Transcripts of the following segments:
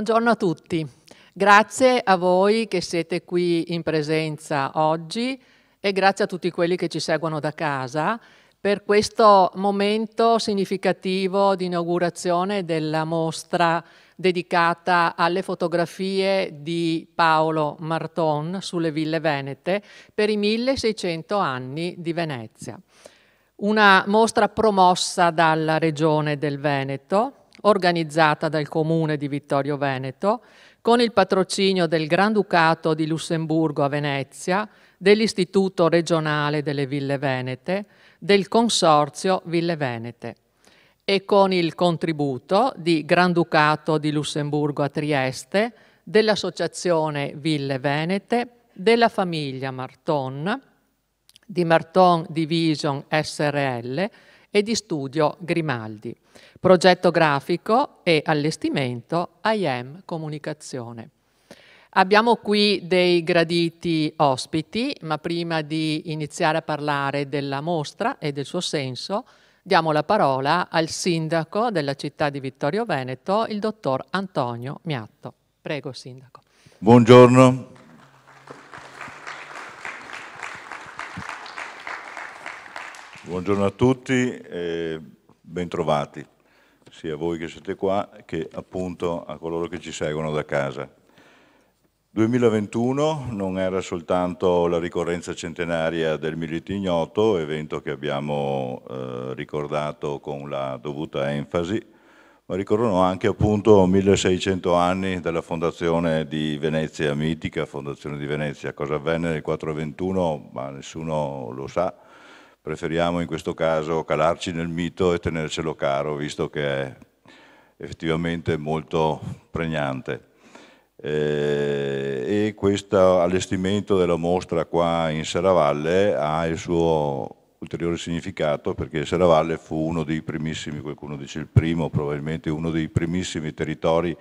Buongiorno a tutti. Grazie a voi che siete qui in presenza oggi e grazie a tutti quelli che ci seguono da casa per questo momento significativo di inaugurazione della mostra dedicata alle fotografie di Paolo Marton sulle ville venete per i 1600 anni di Venezia. Una mostra promossa dalla Regione del Veneto organizzata dal Comune di Vittorio Veneto, con il patrocinio del Granducato di Lussemburgo a Venezia, dell'Istituto regionale delle Ville Venete, del Consorzio Ville Venete e con il contributo di Granducato di Lussemburgo a Trieste, dell'Associazione Ville Venete, della famiglia Marton, di Marton Division SRL, e di studio Grimaldi. Progetto grafico e allestimento IEM Comunicazione. Abbiamo qui dei graditi ospiti, ma prima di iniziare a parlare della mostra e del suo senso, diamo la parola al sindaco della città di Vittorio Veneto, il dottor Antonio Miatto. Prego, sindaco. Buongiorno, Buongiorno a tutti e bentrovati, sia a voi che siete qua che appunto a coloro che ci seguono da casa. 2021 non era soltanto la ricorrenza centenaria del Milito Ignoto, evento che abbiamo eh, ricordato con la dovuta enfasi, ma ricorrono anche appunto 1600 anni dalla fondazione di Venezia Mitica, fondazione di Venezia. Cosa avvenne nel 421? Ma nessuno lo sa preferiamo in questo caso calarci nel mito e tenercelo caro, visto che è effettivamente molto pregnante. Eh, e questo allestimento della mostra qua in Seravalle ha il suo ulteriore significato perché Seravalle fu uno dei primissimi, qualcuno dice il primo, probabilmente uno dei primissimi territori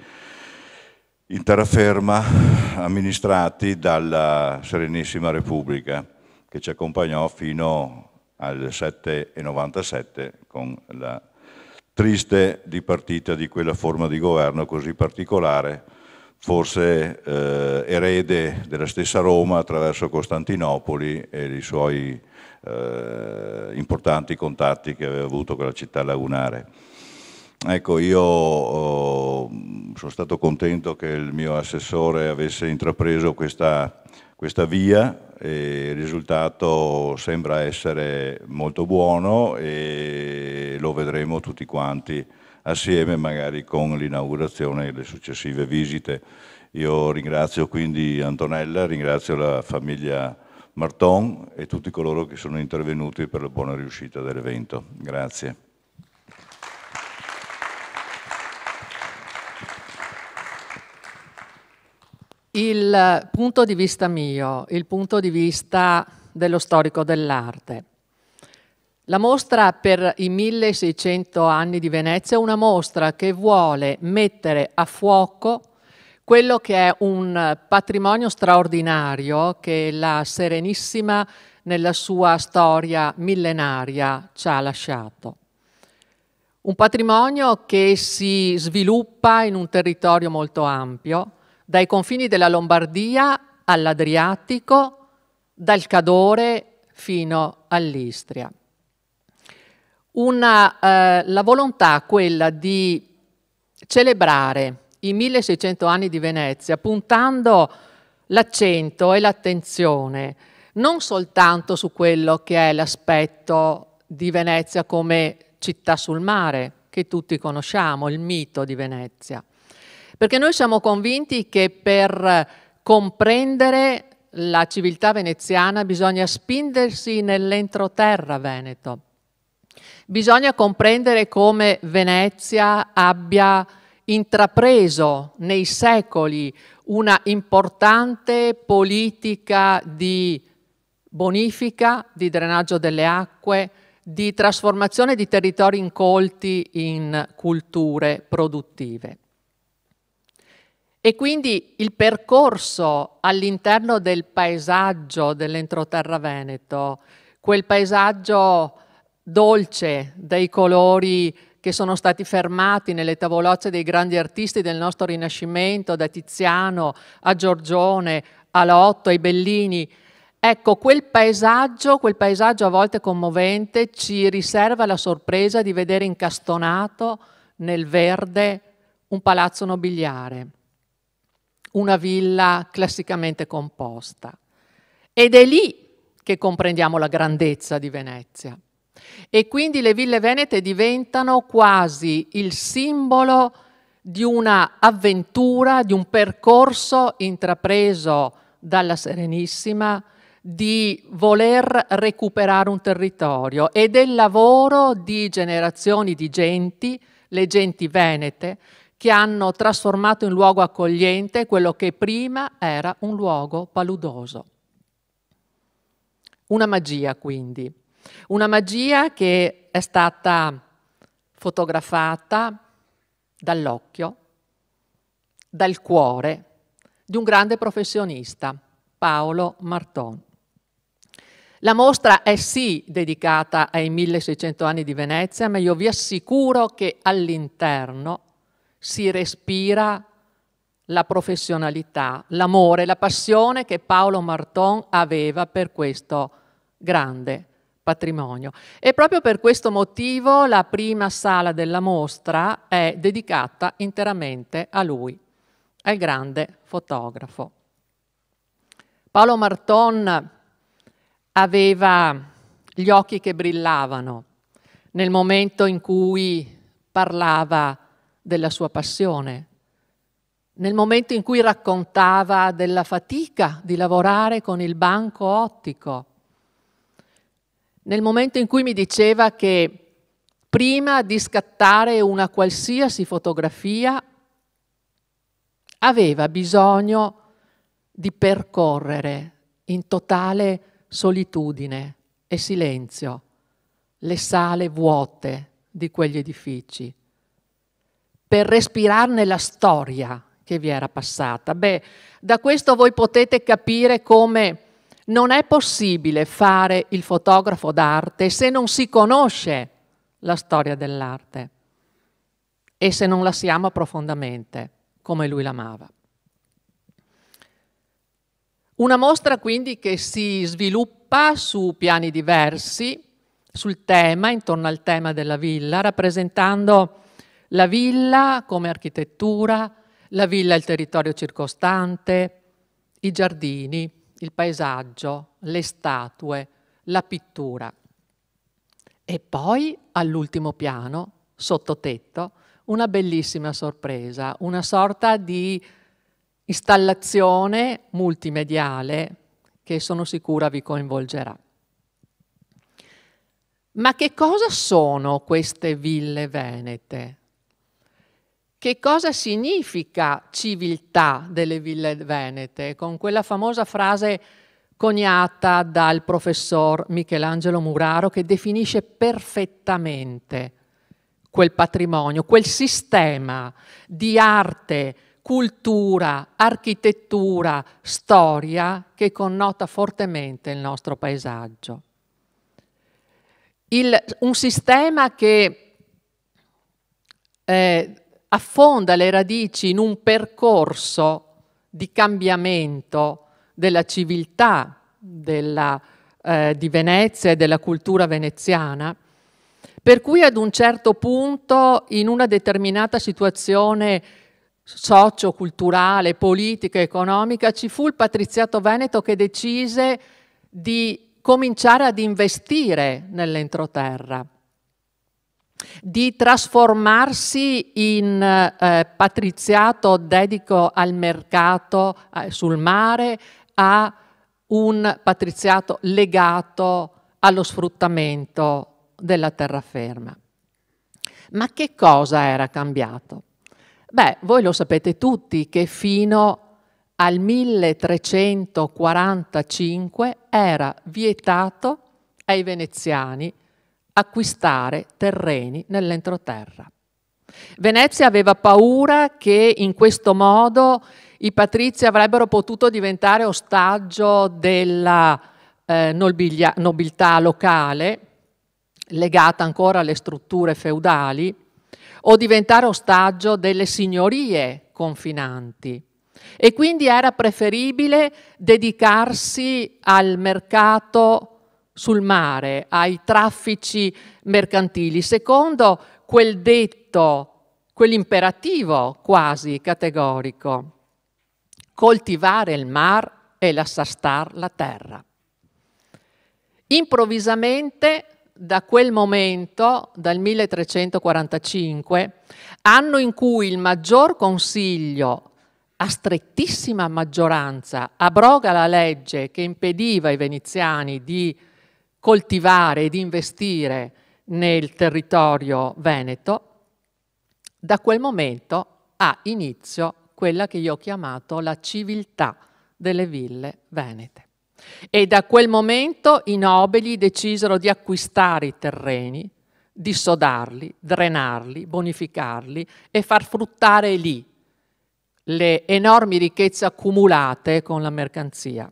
in terraferma amministrati dalla Serenissima Repubblica che ci accompagnò fino al 7,97 con la triste dipartita di quella forma di governo così particolare, forse eh, erede della stessa Roma attraverso Costantinopoli e i suoi eh, importanti contatti che aveva avuto con la città lagunare. Ecco, io oh, sono stato contento che il mio assessore avesse intrapreso questa, questa via, il risultato sembra essere molto buono e lo vedremo tutti quanti assieme magari con l'inaugurazione e le successive visite. Io ringrazio quindi Antonella, ringrazio la famiglia Marton e tutti coloro che sono intervenuti per la buona riuscita dell'evento. Grazie. il punto di vista mio, il punto di vista dello storico dell'arte. La mostra per i 1600 anni di Venezia è una mostra che vuole mettere a fuoco quello che è un patrimonio straordinario che la Serenissima nella sua storia millenaria ci ha lasciato. Un patrimonio che si sviluppa in un territorio molto ampio, dai confini della Lombardia all'Adriatico, dal Cadore fino all'Istria. eh, la volontà quella di celebrare i 1600 anni di Venezia puntando l'accento e l'attenzione non soltanto su quello che è l'aspetto di Venezia come città sul mare, che tutti conosciamo, il mito di Venezia, perché noi siamo convinti che per comprendere la civiltà veneziana bisogna spingersi nell'entroterra veneto. Bisogna comprendere come Venezia abbia intrapreso nei secoli una importante politica di bonifica, di drenaggio delle acque, di trasformazione di territori incolti in culture produttive. E quindi il percorso all'interno del paesaggio dell'entroterra veneto, quel paesaggio dolce dei colori che sono stati fermati nelle tavolozze dei grandi artisti del nostro Rinascimento, da Tiziano a Giorgione, a Lotto, ai Bellini. Ecco, quel paesaggio, quel paesaggio a volte commovente, ci riserva la sorpresa di vedere incastonato nel verde un palazzo nobiliare una villa classicamente composta. Ed è lì che comprendiamo la grandezza di Venezia. E quindi le ville venete diventano quasi il simbolo di un'avventura, di un percorso intrapreso dalla Serenissima di voler recuperare un territorio e del lavoro di generazioni di genti, le genti venete, che hanno trasformato in luogo accogliente quello che prima era un luogo paludoso. Una magia quindi, una magia che è stata fotografata dall'occhio, dal cuore di un grande professionista, Paolo Marton. La mostra è sì dedicata ai 1600 anni di Venezia, ma io vi assicuro che all'interno si respira la professionalità, l'amore, la passione che Paolo Marton aveva per questo grande patrimonio. E proprio per questo motivo la prima sala della mostra è dedicata interamente a lui, al grande fotografo. Paolo Marton aveva gli occhi che brillavano nel momento in cui parlava della sua passione, nel momento in cui raccontava della fatica di lavorare con il banco ottico, nel momento in cui mi diceva che prima di scattare una qualsiasi fotografia aveva bisogno di percorrere in totale solitudine e silenzio le sale vuote di quegli edifici per respirarne la storia che vi era passata. Beh, da questo voi potete capire come non è possibile fare il fotografo d'arte se non si conosce la storia dell'arte e se non la si ama profondamente, come lui l'amava. Una mostra quindi che si sviluppa su piani diversi, sul tema, intorno al tema della villa, rappresentando la villa come architettura, la villa e il territorio circostante, i giardini, il paesaggio, le statue, la pittura. E poi all'ultimo piano, sottotetto, una bellissima sorpresa, una sorta di installazione multimediale che sono sicura vi coinvolgerà. Ma che cosa sono queste ville venete? che cosa significa civiltà delle ville venete, con quella famosa frase coniata dal professor Michelangelo Muraro che definisce perfettamente quel patrimonio, quel sistema di arte, cultura, architettura, storia che connota fortemente il nostro paesaggio. Il, un sistema che eh, affonda le radici in un percorso di cambiamento della civiltà della, eh, di Venezia e della cultura veneziana, per cui ad un certo punto in una determinata situazione socio-culturale, politica, economica, ci fu il patriziato veneto che decise di cominciare ad investire nell'entroterra di trasformarsi in eh, patriziato dedico al mercato eh, sul mare a un patriziato legato allo sfruttamento della terraferma. Ma che cosa era cambiato? Beh, voi lo sapete tutti che fino al 1345 era vietato ai veneziani acquistare terreni nell'entroterra. Venezia aveva paura che in questo modo i patrizi avrebbero potuto diventare ostaggio della eh, nobilia, nobiltà locale, legata ancora alle strutture feudali, o diventare ostaggio delle signorie confinanti. E quindi era preferibile dedicarsi al mercato sul mare, ai traffici mercantili, secondo quel detto, quell'imperativo quasi categorico, coltivare il mar e lassastar la terra. Improvvisamente, da quel momento, dal 1345, anno in cui il maggior consiglio a strettissima maggioranza abroga la legge che impediva ai veneziani di coltivare ed investire nel territorio veneto, da quel momento ha inizio quella che io ho chiamato la civiltà delle ville venete. E da quel momento i nobili decisero di acquistare i terreni, di sodarli, drenarli, bonificarli e far fruttare lì le enormi ricchezze accumulate con la mercanzia.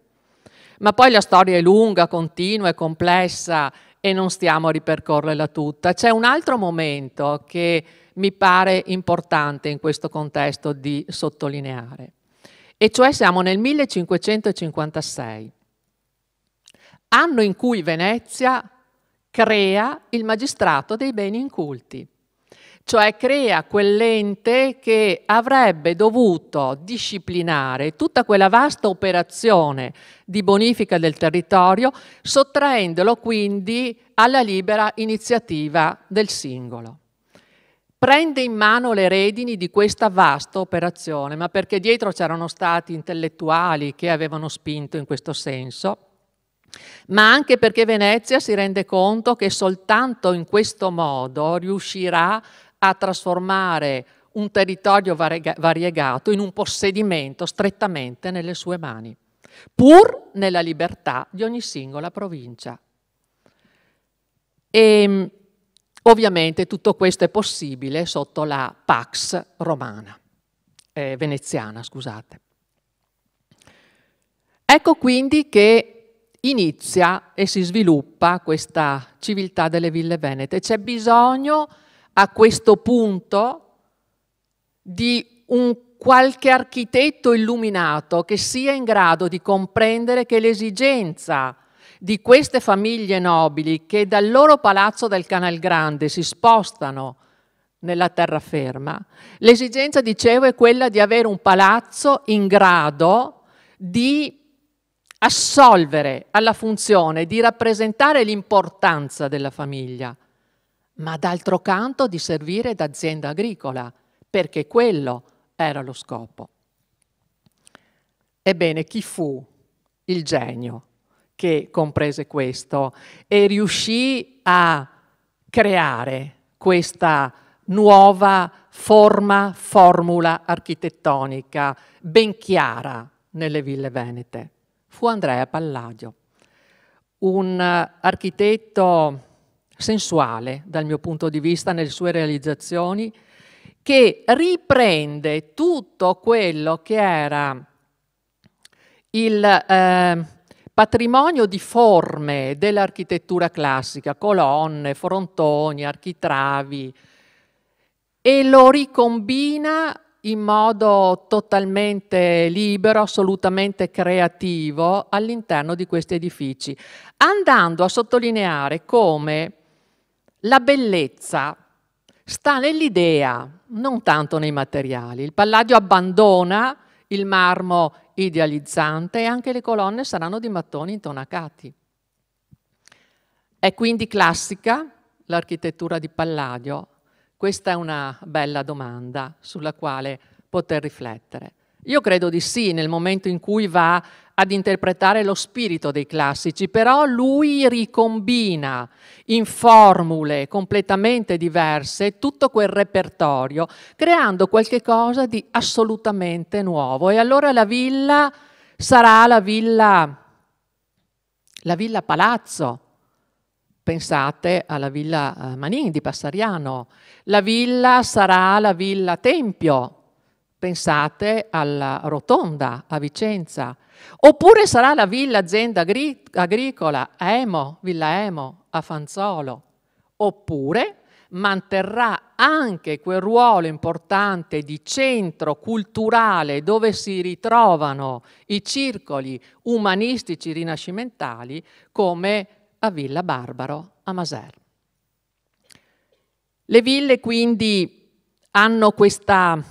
Ma poi la storia è lunga, continua, e complessa e non stiamo a ripercorrerla tutta. C'è un altro momento che mi pare importante in questo contesto di sottolineare, e cioè siamo nel 1556, anno in cui Venezia crea il magistrato dei beni inculti cioè crea quell'ente che avrebbe dovuto disciplinare tutta quella vasta operazione di bonifica del territorio, sottraendolo quindi alla libera iniziativa del singolo. Prende in mano le redini di questa vasta operazione, ma perché dietro c'erano stati intellettuali che avevano spinto in questo senso, ma anche perché Venezia si rende conto che soltanto in questo modo riuscirà a trasformare un territorio variegato in un possedimento strettamente nelle sue mani, pur nella libertà di ogni singola provincia. E ehm, ovviamente tutto questo è possibile sotto la Pax romana, eh, veneziana, scusate. Ecco quindi che inizia e si sviluppa questa civiltà delle ville venete. C'è bisogno a questo punto di un qualche architetto illuminato che sia in grado di comprendere che l'esigenza di queste famiglie nobili che dal loro palazzo del Canal Grande si spostano nella terraferma, l'esigenza, dicevo, è quella di avere un palazzo in grado di assolvere alla funzione di rappresentare l'importanza della famiglia ma d'altro canto di servire d'azienda agricola, perché quello era lo scopo. Ebbene, chi fu il genio che comprese questo e riuscì a creare questa nuova forma, formula architettonica ben chiara nelle ville venete? Fu Andrea Palladio, un architetto sensuale dal mio punto di vista nelle sue realizzazioni, che riprende tutto quello che era il eh, patrimonio di forme dell'architettura classica, colonne, frontoni, architravi, e lo ricombina in modo totalmente libero, assolutamente creativo all'interno di questi edifici, andando a sottolineare come la bellezza sta nell'idea, non tanto nei materiali. Il Palladio abbandona il marmo idealizzante e anche le colonne saranno di mattoni intonacati. È quindi classica l'architettura di Palladio? Questa è una bella domanda sulla quale poter riflettere. Io credo di sì nel momento in cui va ad interpretare lo spirito dei classici, però lui ricombina in formule completamente diverse tutto quel repertorio, creando qualche cosa di assolutamente nuovo. E allora la villa sarà la villa, la villa palazzo. Pensate alla villa eh, Manin di Passariano. La villa sarà la villa tempio, Pensate alla Rotonda a Vicenza, oppure sarà la villa azienda agri- agricola a Emo, Villa Emo a Fanzolo, oppure manterrà anche quel ruolo importante di centro culturale dove si ritrovano i circoli umanistici rinascimentali come a Villa Barbaro a Maser. Le ville quindi hanno questa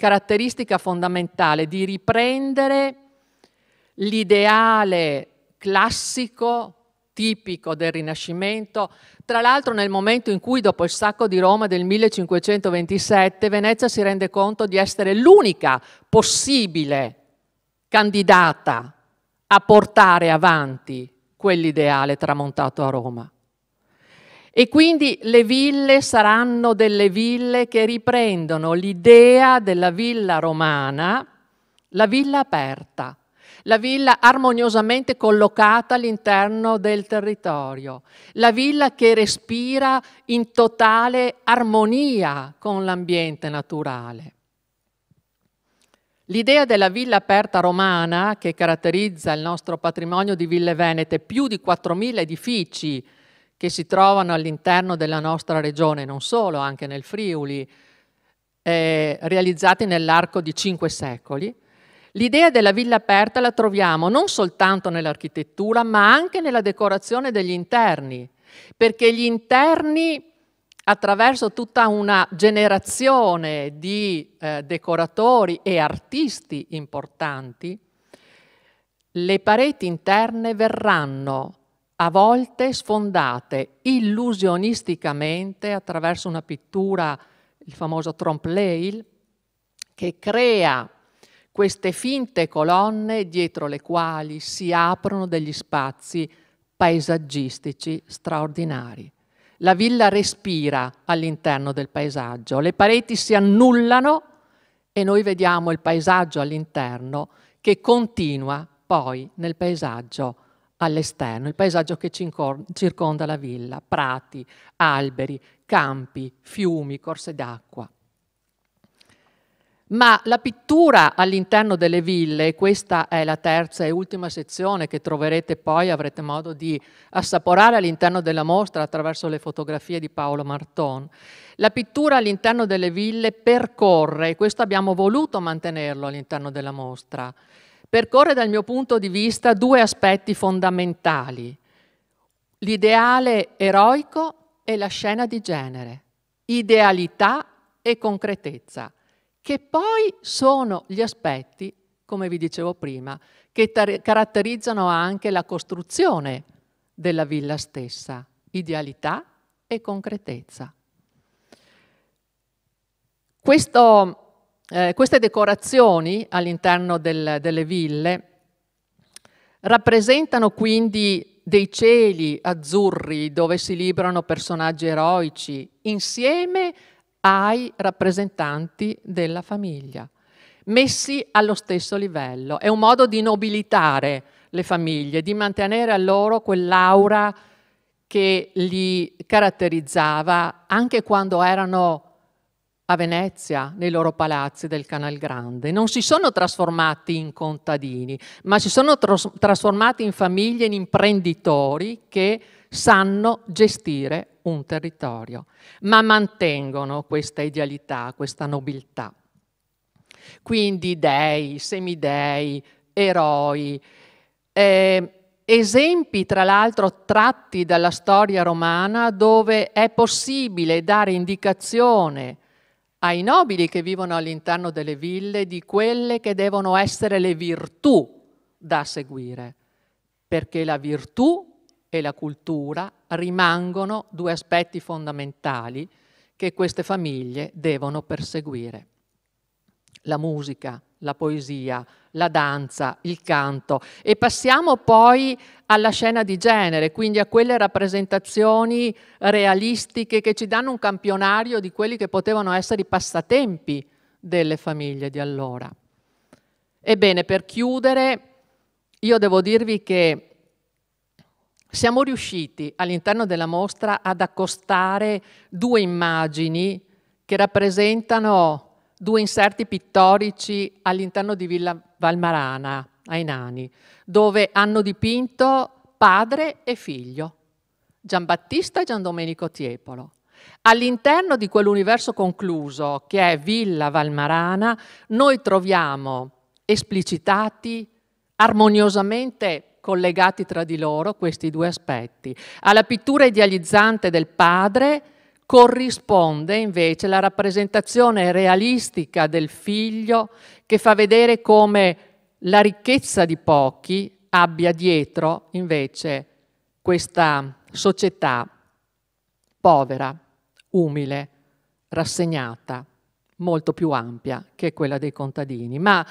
caratteristica fondamentale di riprendere l'ideale classico tipico del Rinascimento. Tra l'altro nel momento in cui dopo il sacco di Roma del 1527 Venezia si rende conto di essere l'unica possibile candidata a portare avanti quell'ideale tramontato a Roma. E quindi le ville saranno delle ville che riprendono l'idea della villa romana, la villa aperta, la villa armoniosamente collocata all'interno del territorio, la villa che respira in totale armonia con l'ambiente naturale. L'idea della villa aperta romana, che caratterizza il nostro patrimonio di ville venete, più di 4.000 edifici che si trovano all'interno della nostra regione, non solo, anche nel Friuli, eh, realizzati nell'arco di cinque secoli, L'idea della villa aperta la troviamo non soltanto nell'architettura, ma anche nella decorazione degli interni, perché gli interni, attraverso tutta una generazione di eh, decoratori e artisti importanti, le pareti interne verranno a volte sfondate illusionisticamente attraverso una pittura, il famoso trompe-l'œil, che crea queste finte colonne dietro le quali si aprono degli spazi paesaggistici straordinari. La villa respira all'interno del paesaggio, le pareti si annullano e noi vediamo il paesaggio all'interno che continua poi nel paesaggio all'esterno, il paesaggio che circonda la villa, prati, alberi, campi, fiumi, corse d'acqua. Ma la pittura all'interno delle ville, questa è la terza e ultima sezione che troverete poi, avrete modo di assaporare all'interno della mostra attraverso le fotografie di Paolo Marton, la pittura all'interno delle ville percorre, e questo abbiamo voluto mantenerlo all'interno della mostra, percorre dal mio punto di vista due aspetti fondamentali, l'ideale eroico e la scena di genere, idealità e concretezza, che poi sono gli aspetti, come vi dicevo prima, che tar- caratterizzano anche la costruzione della villa stessa, idealità e concretezza. Questo eh, queste decorazioni all'interno del, delle ville rappresentano quindi dei cieli azzurri dove si librano personaggi eroici insieme ai rappresentanti della famiglia, messi allo stesso livello. È un modo di nobilitare le famiglie, di mantenere a loro quell'aura che li caratterizzava anche quando erano a Venezia, nei loro palazzi del Canal Grande. Non si sono trasformati in contadini, ma si sono tros- trasformati in famiglie, in imprenditori che sanno gestire un territorio, ma mantengono questa idealità, questa nobiltà. Quindi dei, semidei, eroi, eh, esempi tra l'altro tratti dalla storia romana dove è possibile dare indicazione ai nobili che vivono all'interno delle ville di quelle che devono essere le virtù da seguire, perché la virtù e la cultura rimangono due aspetti fondamentali che queste famiglie devono perseguire. La musica, la poesia, la danza, il canto e passiamo poi alla scena di genere, quindi a quelle rappresentazioni realistiche che ci danno un campionario di quelli che potevano essere i passatempi delle famiglie di allora. Ebbene, per chiudere, io devo dirvi che siamo riusciti all'interno della mostra ad accostare due immagini che rappresentano due inserti pittorici all'interno di Villa Valmarana, ai Nani, dove hanno dipinto padre e figlio, Giambattista e Giandomenico Tiepolo. All'interno di quell'universo concluso, che è Villa Valmarana, noi troviamo esplicitati, armoniosamente collegati tra di loro questi due aspetti. Alla pittura idealizzante del padre, corrisponde invece la rappresentazione realistica del figlio che fa vedere come la ricchezza di pochi abbia dietro invece questa società povera, umile, rassegnata, molto più ampia che quella dei contadini. Ma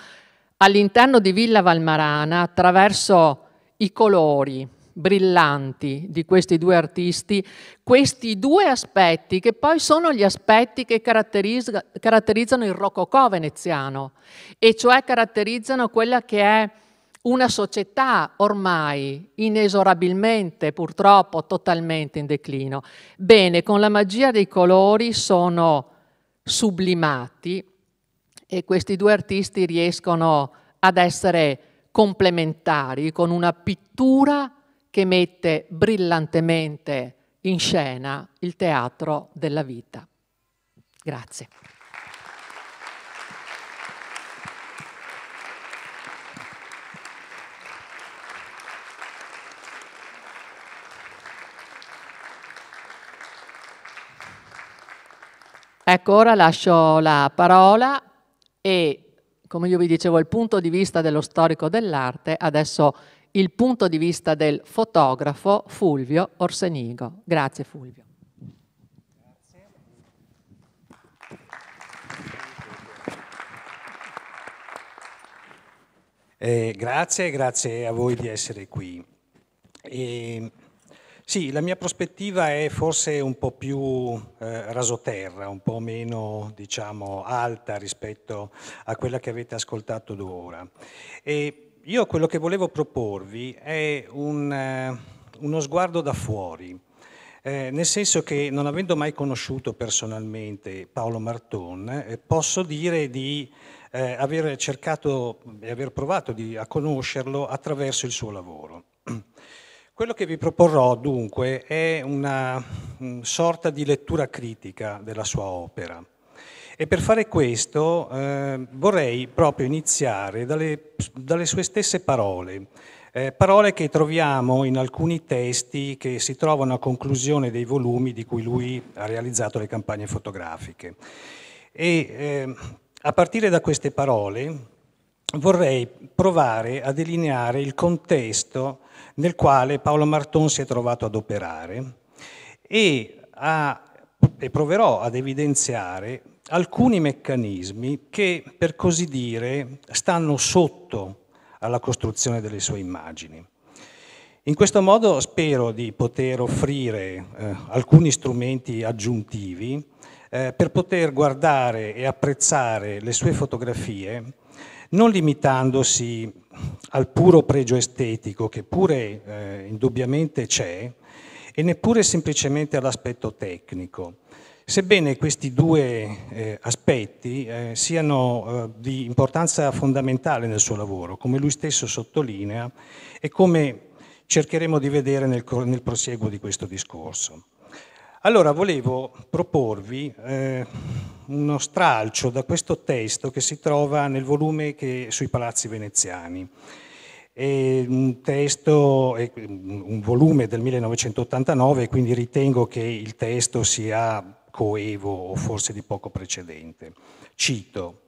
all'interno di Villa Valmarana, attraverso i colori, brillanti di questi due artisti, questi due aspetti che poi sono gli aspetti che caratterizza, caratterizzano il rococò veneziano, e cioè caratterizzano quella che è una società ormai inesorabilmente, purtroppo totalmente in declino. Bene, con la magia dei colori sono sublimati e questi due artisti riescono ad essere complementari con una pittura che mette brillantemente in scena il teatro della vita. Grazie. Ecco, ora lascio la parola e, come io vi dicevo, il punto di vista dello storico dell'arte adesso il punto di vista del fotografo Fulvio Orsenigo. Grazie Fulvio. Eh, grazie, grazie a voi di essere qui. E, sì, la mia prospettiva è forse un po' più eh, rasoterra, un po' meno diciamo, alta rispetto a quella che avete ascoltato d'ora. E, io quello che volevo proporvi è un, eh, uno sguardo da fuori, eh, nel senso che non avendo mai conosciuto personalmente Paolo Marton, eh, posso dire di eh, aver cercato e aver provato di, a conoscerlo attraverso il suo lavoro. Quello che vi proporrò dunque è una mh, mm, sorta di lettura critica della sua opera. E per fare questo eh, vorrei proprio iniziare dalle, dalle sue stesse parole, eh, parole che troviamo in alcuni testi che si trovano a conclusione dei volumi di cui lui ha realizzato le campagne fotografiche. E eh, a partire da queste parole vorrei provare a delineare il contesto nel quale Paolo Marton si è trovato ad operare e, a, e proverò ad evidenziare alcuni meccanismi che, per così dire, stanno sotto alla costruzione delle sue immagini. In questo modo spero di poter offrire eh, alcuni strumenti aggiuntivi eh, per poter guardare e apprezzare le sue fotografie non limitandosi al puro pregio estetico che pure eh, indubbiamente c'è e neppure semplicemente all'aspetto tecnico, Sebbene questi due eh, aspetti eh, siano eh, di importanza fondamentale nel suo lavoro, come lui stesso sottolinea e come cercheremo di vedere nel, nel proseguo di questo discorso. Allora volevo proporvi eh, uno stralcio da questo testo che si trova nel volume che, sui palazzi veneziani. È un testo, un volume del 1989, quindi ritengo che il testo sia coevo o forse di poco precedente. Cito,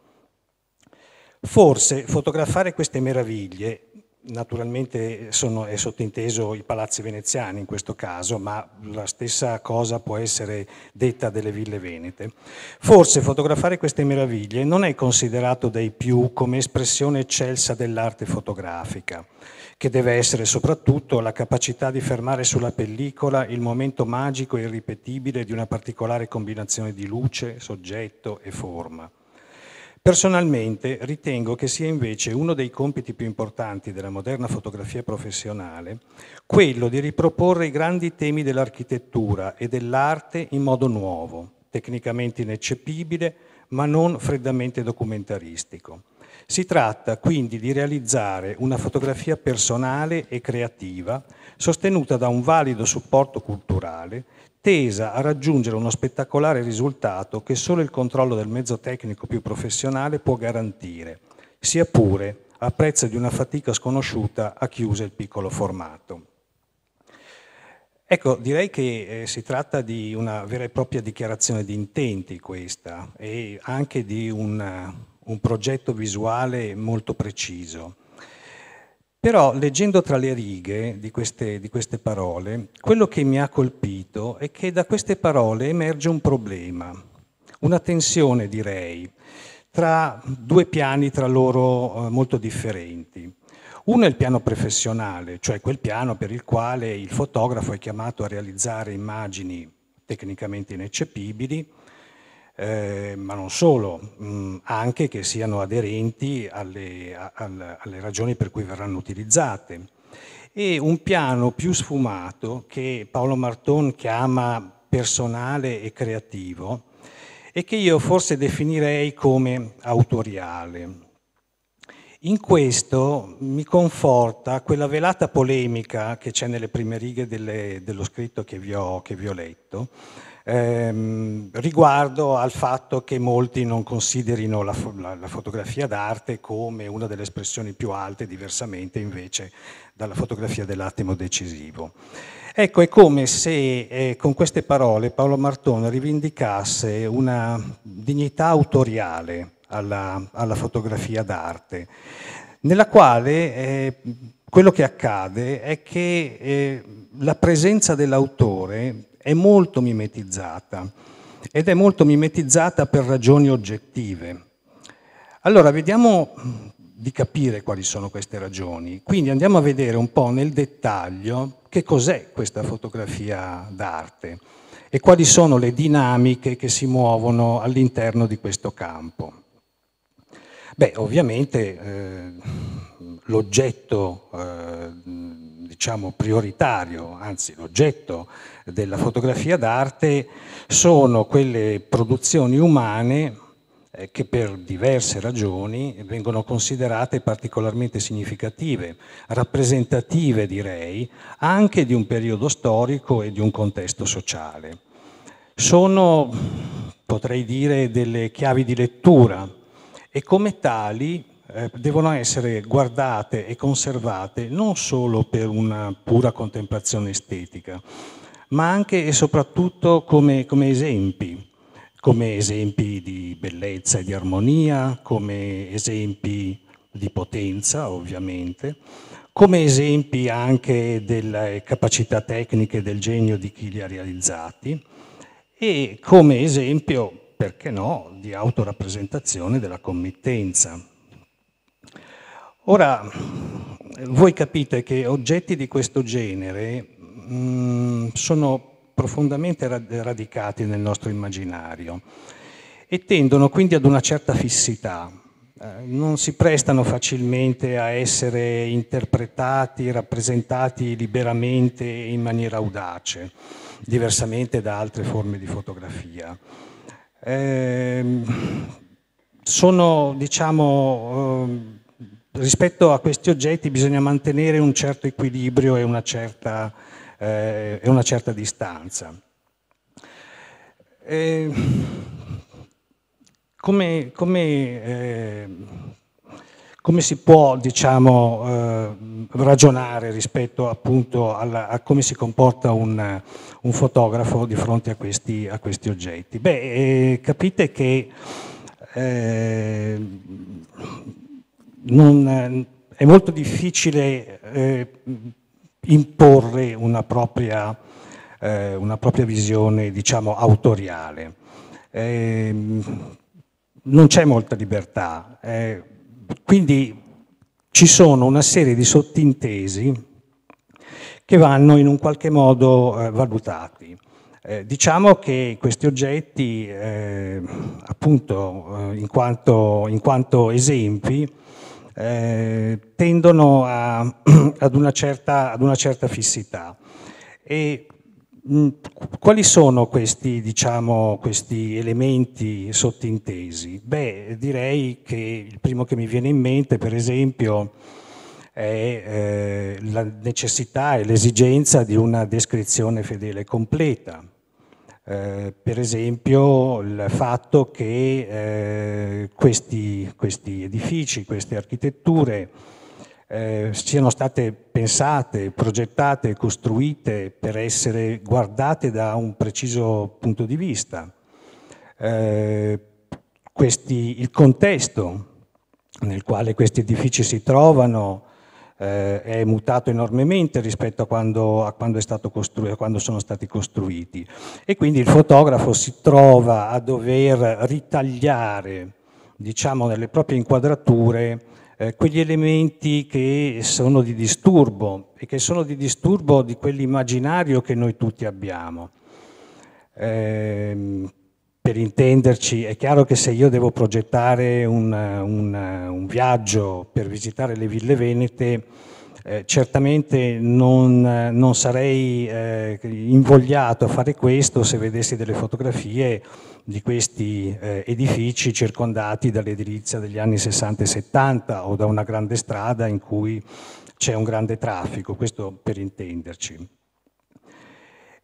forse fotografare queste meraviglie, naturalmente sono, è sottinteso i palazzi veneziani in questo caso, ma la stessa cosa può essere detta delle ville venete, forse fotografare queste meraviglie non è considerato dai più come espressione eccelsa dell'arte fotografica che deve essere soprattutto la capacità di fermare sulla pellicola il momento magico e irripetibile di una particolare combinazione di luce, soggetto e forma. Personalmente ritengo che sia invece uno dei compiti più importanti della moderna fotografia professionale quello di riproporre i grandi temi dell'architettura e dell'arte in modo nuovo, tecnicamente ineccepibile, ma non freddamente documentaristico. Si tratta quindi di realizzare una fotografia personale e creativa sostenuta da un valido supporto culturale tesa a raggiungere uno spettacolare risultato che solo il controllo del mezzo tecnico più professionale può garantire, sia pure a prezzo di una fatica sconosciuta a chiuse il piccolo formato. Ecco, direi che eh, si tratta di una vera e propria dichiarazione di intenti questa e anche di un un progetto visuale molto preciso. Però leggendo tra le righe di queste, di queste parole, quello che mi ha colpito è che da queste parole emerge un problema, una tensione direi, tra due piani tra loro eh, molto differenti. Uno è il piano professionale, cioè quel piano per il quale il fotografo è chiamato a realizzare immagini tecnicamente ineccepibili, eh, ma non solo, mh, mm, anche che siano aderenti alle, a, alle ragioni per cui verranno utilizzate. E un piano più sfumato che Paolo Marton chiama personale e creativo e che io forse definirei come autoriale. In questo mi conforta quella velata polemica che c'è nelle prime righe delle, dello scritto che vi ho, che vi ho letto, ehm, riguardo al fatto che molti non considerino la, fo- la, la fotografia d'arte come una delle espressioni più alte, diversamente invece dalla fotografia dell'attimo decisivo. Ecco, è come se eh, con queste parole Paolo Martone rivendicasse una dignità autoriale alla, alla fotografia d'arte, nella quale eh, quello che accade è che eh, la presenza dell'autore è molto mimetizzata ed è molto mimetizzata per ragioni oggettive. Allora, vediamo mm, di capire quali sono queste ragioni. Quindi andiamo a vedere un po' nel dettaglio che cos'è questa fotografia d'arte e quali sono le dinamiche che si muovono all'interno di questo campo. Beh, ovviamente eh, l'oggetto eh, diciamo prioritario, anzi l'oggetto della fotografia d'arte sono quelle produzioni umane eh, che per diverse ragioni vengono considerate particolarmente significative, rappresentative direi, anche di un periodo storico e di un contesto sociale. Sono, potrei dire, delle chiavi di lettura e come tali eh, devono essere guardate e conservate non solo per una pura contemplazione estetica, ma anche e soprattutto come, come esempi, come esempi di bellezza e di armonia, come esempi di potenza ovviamente, come esempi anche delle capacità tecniche del genio di chi li ha realizzati e come esempio, perché no, di autorappresentazione della committenza. Ora, voi capite che oggetti di questo genere mh, mm, sono profondamente radicati nel nostro immaginario e tendono quindi ad una certa fissità. Eh, non si prestano facilmente a essere interpretati, rappresentati liberamente in maniera audace, diversamente da altre forme di fotografia. Eh, sono, diciamo, eh, rispetto a questi oggetti bisogna mantenere un certo equilibrio e una certa eh, e una certa distanza. E come, come, eh, come, si può diciamo, eh, ragionare rispetto appunto alla, a come si comporta un, un fotografo di fronte a questi, a questi oggetti? Beh, eh, capite che eh, non, è molto difficile eh, imporre una propria, eh, una propria visione, diciamo, autoriale. Eh, non c'è molta libertà, eh, quindi ci sono una serie di sottintesi che vanno in un qualche modo eh, valutati. Eh, diciamo che questi oggetti, eh, appunto, eh, in, quanto, in, quanto, esempi, eh, tendono a, ad, una certa, ad, una certa, fissità. E, quali sono questi, diciamo, questi elementi sottintesi? Beh, direi che il primo che mi viene in mente, per esempio, è eh, la necessità e l'esigenza di una descrizione fedele e completa eh, per esempio il fatto che eh, questi, questi, edifici, queste architetture eh, siano state pensate, progettate, costruite per essere guardate da un preciso punto di vista. Eh, questi, il contesto nel quale questi edifici si trovano, eh, è mutato enormemente rispetto a quando, a quando, a quando sono stati costruiti e quindi il fotografo si trova a dover ritagliare diciamo, nelle proprie inquadrature eh, quegli elementi che sono di disturbo e che sono di disturbo di quell'immaginario che noi tutti abbiamo. Eh, per intenderci, è chiaro che se io devo progettare un, un, un viaggio per visitare le ville venete, eh, certamente non, non sarei eh, invogliato a fare questo se vedessi delle fotografie di questi eh, edifici circondati dall'edilizia degli anni 60 e 70 o da una grande strada in cui c'è un grande traffico, questo per intenderci.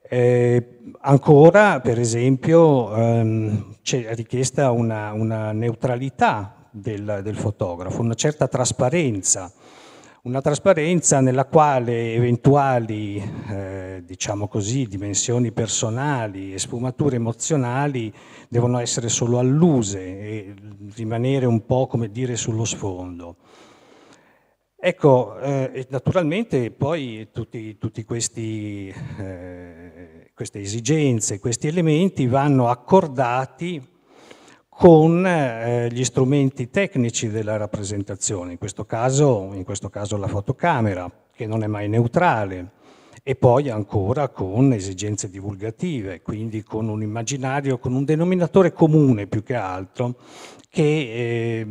Eh, ancora, per esempio, ehm, c'è richiesta una, una neutralità del, del, fotografo, una certa trasparenza, una trasparenza nella quale eventuali, eh, diciamo così, dimensioni personali e sfumature emozionali devono essere solo alluse e rimanere un po', come dire, sullo sfondo. Ecco, eh, naturalmente poi tutti, tutti questi eh, queste esigenze, questi elementi vanno accordati con eh, gli strumenti tecnici della rappresentazione, in questo, caso, in questo caso la fotocamera, che non è mai neutrale, e poi ancora con esigenze divulgative, quindi con un immaginario, con un denominatore comune più che altro, che eh,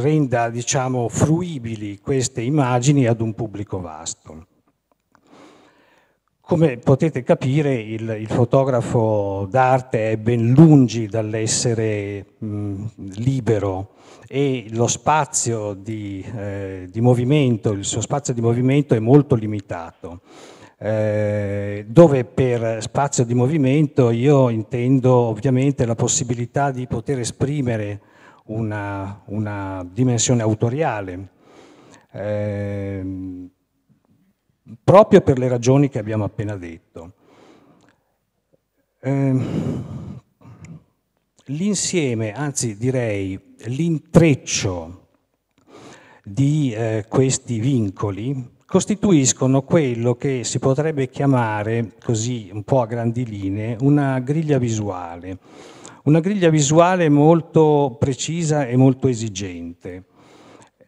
renda diciamo, fruibili queste immagini ad un pubblico vasto. Come potete capire il, il fotografo d'arte è ben lungi dall'essere mh, libero e lo spazio di, eh, di, movimento, il suo spazio di movimento è molto limitato. Eh, dove per spazio di movimento io intendo ovviamente la possibilità di poter esprimere una, una dimensione autoriale. Eh, proprio per le ragioni che abbiamo appena detto. Ehm, l'insieme, anzi direi l'intreccio di eh, questi vincoli costituiscono quello che si potrebbe chiamare, così un po' a grandi linee, una griglia visuale. Una griglia visuale molto precisa e molto esigente.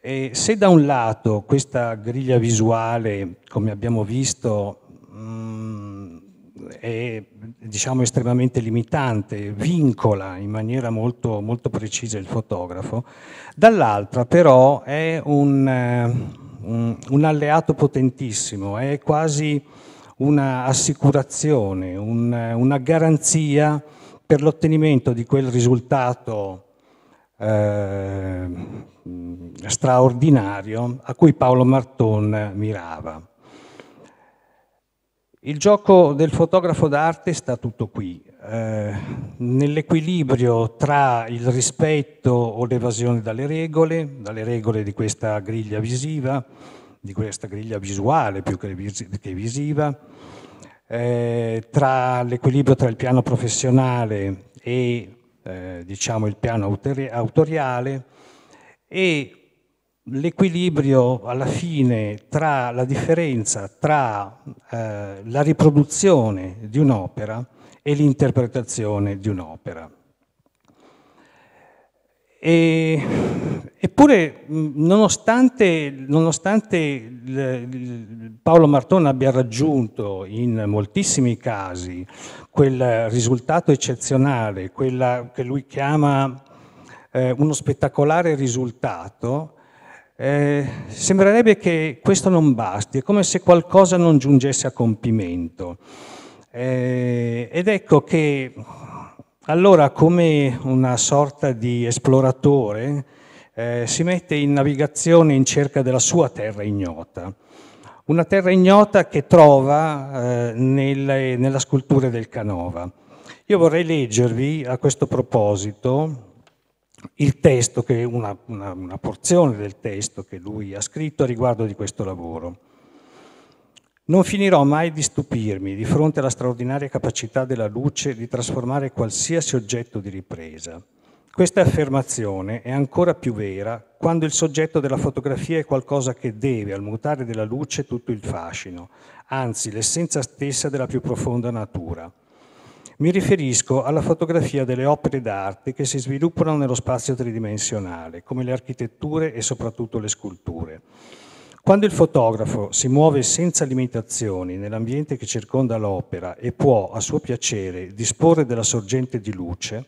E se da un lato questa griglia visuale, come abbiamo visto, mm, è diciamo, estremamente limitante, vincola in maniera molto, molto precisa il fotografo, dall'altra però è un, eh, un, alleato potentissimo, è quasi un'assicurazione, un, una garanzia per l'ottenimento di quel risultato eh, Mm, straordinario a cui Paolo Marton mirava. Il gioco del fotografo d'arte sta tutto qui, eh, nell'equilibrio tra il rispetto o l'evasione dalle regole, dalle regole di questa griglia visiva, di questa griglia visuale più che, visiva, eh, tra l'equilibrio tra il piano professionale e eh, diciamo il piano autori- autoriale, e l'equilibrio alla fine tra la differenza tra eh, la riproduzione di un'opera e l'interpretazione di un'opera. eppure, nonostante, nonostante Paolo Martone abbia raggiunto in moltissimi casi quel risultato eccezionale, quella che lui chiama eh, uno spettacolare risultato, eh, sembrerebbe che questo non basti, è come se qualcosa non giungesse a compimento. Eh, ed ecco che allora come una sorta di esploratore eh, si mette in navigazione in cerca della sua terra ignota, una terra ignota che trova eh, nelle, nella scultura del Canova. Io vorrei leggervi a questo proposito il testo, che, una, una, una porzione del testo che lui ha scritto a riguardo di questo lavoro. Non finirò mai di stupirmi di fronte alla straordinaria capacità della luce di trasformare qualsiasi oggetto di ripresa. Questa affermazione è ancora più vera quando il soggetto della fotografia è qualcosa che deve al mutare della luce tutto il fascino, anzi l'essenza stessa della più profonda natura. Mi riferisco alla fotografia delle opere d'arte che si sviluppano nello spazio tridimensionale, come le architetture e soprattutto le sculture. Quando il fotografo si muove senza limitazioni nell'ambiente che circonda l'opera e può, a suo piacere, disporre della sorgente di luce,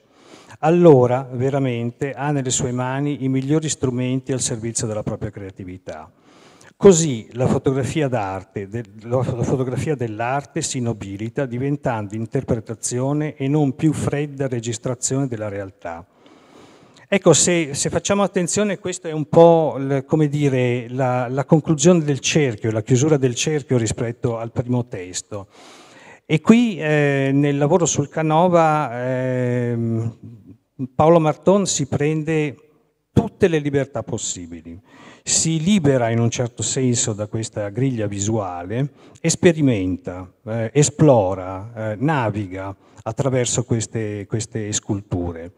allora veramente ha nelle sue mani i migliori strumenti al servizio della propria creatività. Così la fotografia, d'arte, la fotografia dell'arte si nobilita diventando interpretazione e non più fredda registrazione della realtà. Ecco, se, se facciamo attenzione, questa è un po' come dire, la, la conclusione del cerchio, la chiusura del cerchio rispetto al primo testo. E qui eh, nel lavoro sul Canova eh, Paolo Marton si prende tutte le libertà possibili si libera in un certo senso da questa griglia visuale sperimenta, eh, esplora, eh, naviga attraverso queste, queste sculture.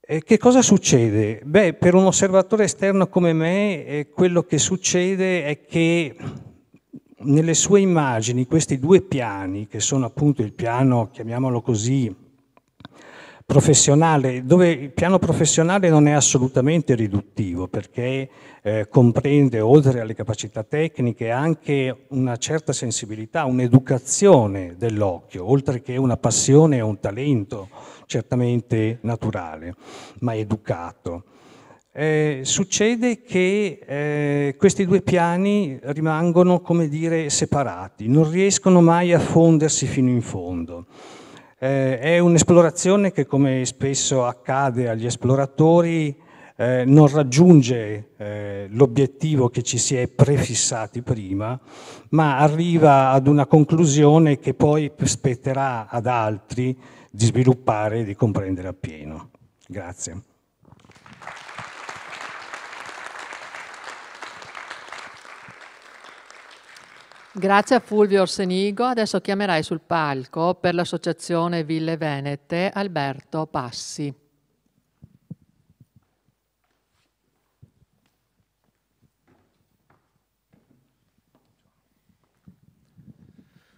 E che cosa succede? Beh, per un osservatore esterno come me, eh, quello che succede è che nelle sue immagini questi due piani, che sono appunto il piano, chiamiamolo così, professionale, dove il piano professionale non è assolutamente riduttivo perché eh, comprende oltre alle capacità tecniche anche una certa sensibilità, un'educazione dell'occhio, oltre che una passione e un talento certamente naturale, ma educato. Eh, succede che eh, questi due piani rimangono, come dire, separati, non riescono mai a fondersi fino in fondo. Eh, è un'esplorazione che, come spesso accade agli esploratori, eh, non raggiunge eh, l'obiettivo che ci si è prefissati prima, ma arriva ad una conclusione che poi spetterà ad altri di sviluppare e di comprendere appieno. Grazie. Grazie a Fulvio Orsenigo. Adesso chiamerai sul palco per l'Associazione Ville Venete Alberto Passi.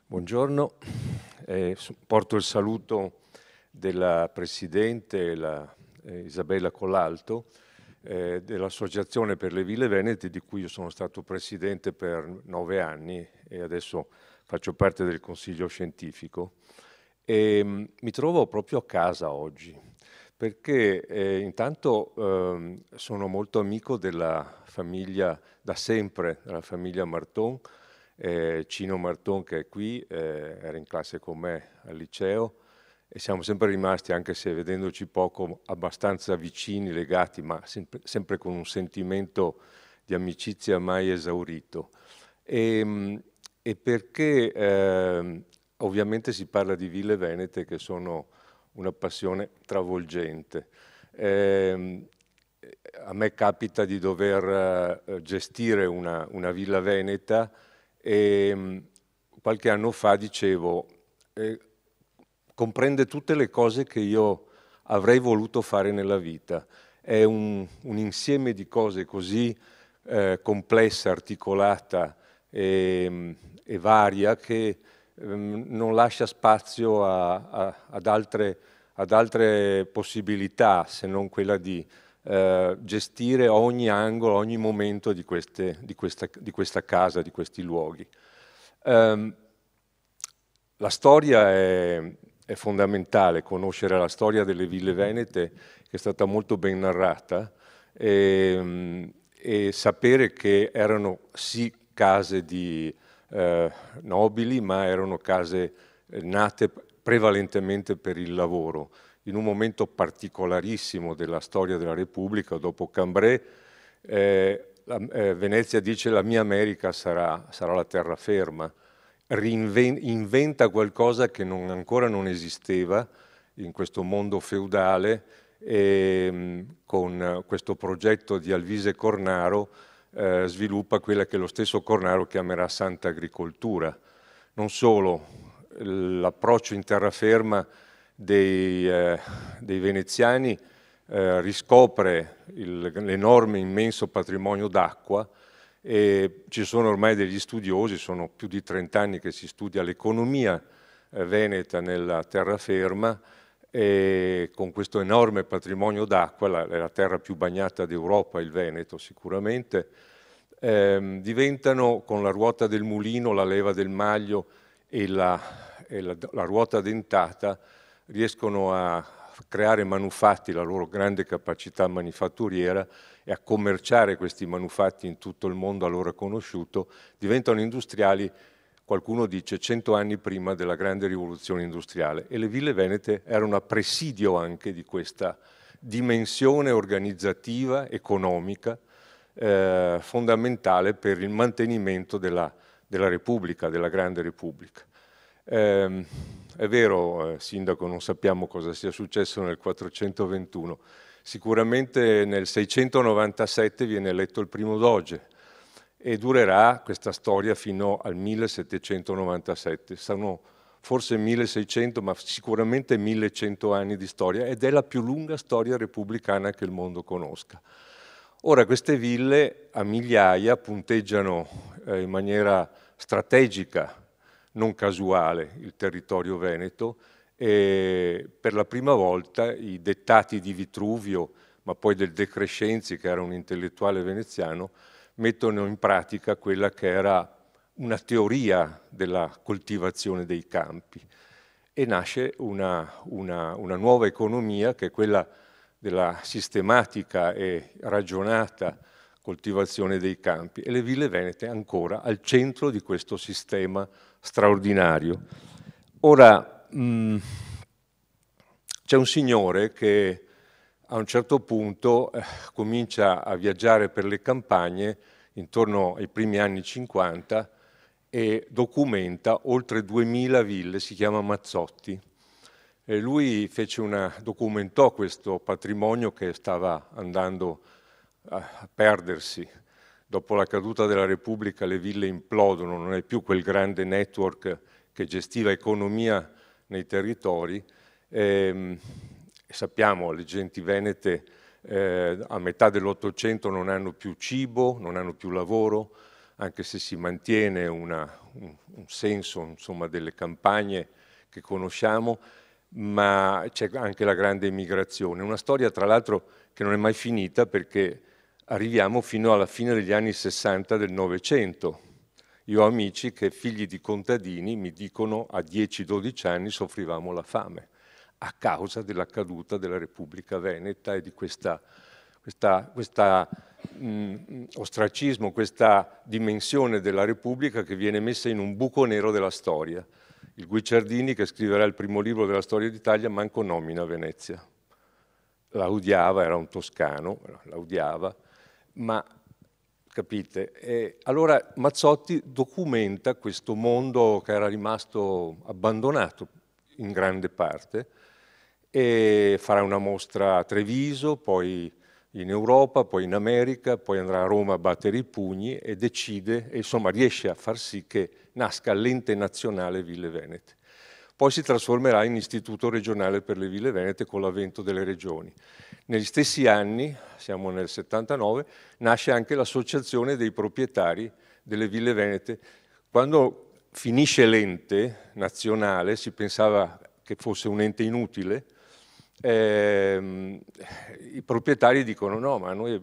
Buongiorno, eh, porto il saluto della Presidente la, eh, Isabella Collalto eh, dell'Associazione per le Ville Venete di cui io sono stato presidente per nove anni e adesso faccio parte del consiglio scientifico. E, mm, mi trovo proprio a casa oggi perché eh, intanto eh, sono molto amico della famiglia, da sempre, della famiglia Marton, eh, Cino Marton che è qui, eh, era in classe con me al liceo, e siamo sempre rimasti, anche se vedendoci poco, abbastanza vicini, legati, ma sempre, sempre con un sentimento di amicizia mai esaurito. E, ehm, e perché eh, ovviamente si parla di ville venete che sono una passione travolgente. Eh, a me capita di dover eh, gestire una, una villa veneta e ehm, qualche anno fa dicevo... Eh, comprende tutte le cose che io avrei voluto fare nella vita. È un, un insieme di cose così eh, complessa, articolata e, e varia che ehm, non lascia spazio a, a, ad, altre, ad, altre, possibilità se non quella di eh, gestire ogni angolo, ogni momento di, queste, di, questa, di questa, casa, di questi luoghi. Um, la storia è, è fondamentale conoscere la storia delle ville venete, che è stata molto ben narrata, e, ehm, e sapere che erano sì case di eh, nobili, ma erano case eh, nate prevalentemente per il lavoro. In un momento particolarissimo della storia della Repubblica, dopo Cambrai, eh, eh, Venezia dice la mia America sarà, sarà la terraferma inventa qualcosa che non, ancora non esisteva in questo mondo feudale e ehm, con questo progetto di Alvise Cornaro eh, sviluppa quella che lo stesso Cornaro chiamerà santa agricoltura. Non solo, l'approccio in terraferma dei, eh, dei veneziani eh, riscopre l'enorme, immenso patrimonio d'acqua e ci sono ormai degli studiosi, sono più di 30 anni che si studia l'economia eh, veneta nella terraferma e con questo enorme patrimonio d'acqua, la, la terra più bagnata d'Europa, il Veneto sicuramente, ehm, diventano con la ruota del mulino, la leva del maglio e la, e la, la ruota dentata, riescono a creare manufatti, la loro grande capacità manifatturiera, e a commerciare questi manufatti in tutto il mondo allora conosciuto, diventano industriali, qualcuno dice, cento anni prima della grande rivoluzione industriale. E le ville venete erano a presidio anche di questa dimensione organizzativa, economica, eh, fondamentale per il mantenimento della, della Repubblica, della Grande Repubblica. Eh, è vero, eh, Sindaco, non sappiamo cosa sia successo nel 421, Sicuramente nel 697 viene eletto il primo doge e durerà questa storia fino al 1797. Sono forse 1600, ma sicuramente 1100 anni di storia ed è la più lunga storia repubblicana che il mondo conosca. Ora queste ville a migliaia punteggiano eh, in maniera strategica, non casuale, il territorio veneto e per la prima volta i dettati di Vitruvio, ma poi del De Crescenzi, che era un intellettuale veneziano, mettono in pratica quella che era una teoria della coltivazione dei campi e nasce una, una, una nuova economia che è quella della sistematica e ragionata coltivazione dei campi e le ville venete ancora al centro di questo sistema straordinario. Ora, Mm. c'è un signore che a un certo punto eh, comincia a viaggiare per le campagne intorno ai primi anni 50 e documenta oltre 2000 ville, si chiama Mazzotti. E lui una, documentò questo patrimonio che stava andando a perdersi. Dopo la caduta della Repubblica le ville implodono, non è più quel grande network che gestiva economia nei territori. E, ehm, sappiamo, le genti venete eh, a metà dell'Ottocento non hanno più cibo, non hanno più lavoro, anche se si mantiene una, un, un, senso insomma, delle campagne che conosciamo, ma c'è anche la grande immigrazione. Una storia, tra l'altro, che non è mai finita perché arriviamo fino alla fine degli anni 60 del Novecento, io ho amici che figli di contadini mi dicono a 10-12 anni soffrivamo la fame a causa della caduta della Repubblica Veneta e di questo mm, ostracismo, questa dimensione della Repubblica che viene messa in un buco nero della storia. Il Guicciardini, che scriverà il primo libro della storia d'Italia, manco nomina Venezia. La odiava, era un toscano, la odiava, ma capite? E allora Mazzotti documenta questo mondo che era rimasto abbandonato in grande parte e farà una mostra a Treviso, poi in Europa, poi in America, poi andrà a Roma a battere i pugni e decide, e insomma riesce a far sì che nasca l'ente nazionale Ville Venete. Poi si trasformerà in istituto regionale per le Ville Venete con l'avvento delle regioni. Negli stessi anni, siamo nel 79, nasce anche l'associazione dei proprietari delle ville venete. Quando finisce l'ente nazionale, si pensava che fosse un ente inutile, ehm, i proprietari dicono no, ma noi...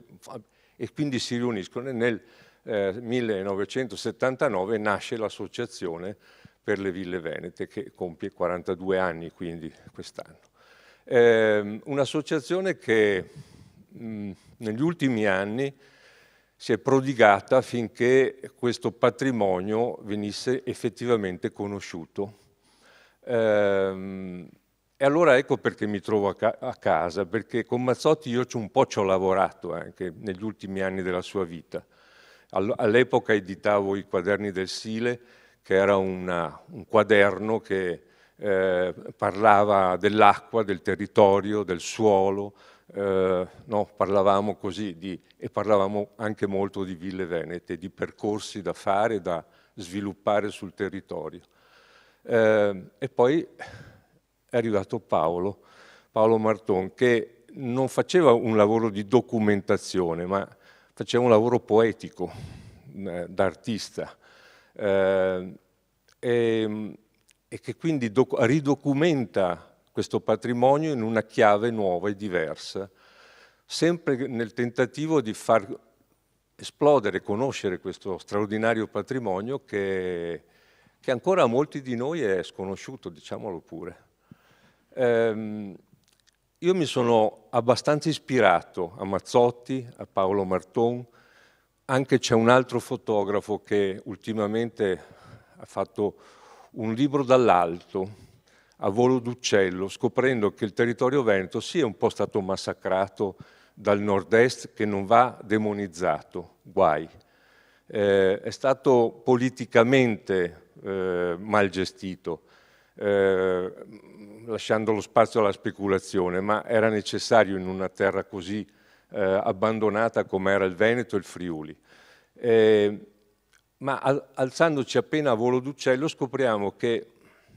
e quindi si riuniscono e nel eh, 1979 nasce l'associazione per le ville venete che compie 42 anni quindi quest'anno. Eh, un'associazione che mh, mm, negli ultimi anni si è prodigata affinché questo patrimonio venisse effettivamente conosciuto. Ehm, e allora ecco perché mi trovo a, casa, perché con Mazzotti io un po' ci ho lavorato anche negli ultimi anni della sua vita. All'epoca editavo i quaderni del Sile, che era una, un quaderno che eh, parlava dell'acqua, del territorio, del suolo, eh, no, parlavamo così di, e parlavamo anche molto di ville venete, di percorsi da fare, da sviluppare sul territorio. Eh, e poi è arrivato Paolo, Paolo Marton, che non faceva un lavoro di documentazione, ma faceva un lavoro poetico, da artista. Eh, e che quindi ridocumenta questo patrimonio in una chiave nuova e diversa, sempre nel tentativo di far esplodere, conoscere questo straordinario patrimonio che, che ancora a molti di noi è sconosciuto, diciamolo pure. Ehm, io mi sono abbastanza ispirato a Mazzotti, a Paolo Marton, anche c'è un altro fotografo che ultimamente ha fatto un libro dall'alto, a volo d'uccello, scoprendo che il territorio veneto sia un po' stato massacrato dal nord-est che non va demonizzato, guai. Eh, è stato politicamente eh, mal gestito, eh, lasciando lo spazio alla speculazione, ma era necessario in una terra così eh, abbandonata come era il Veneto e il Friuli. Eh, ma al, alzandoci appena a volo d'uccello scopriamo che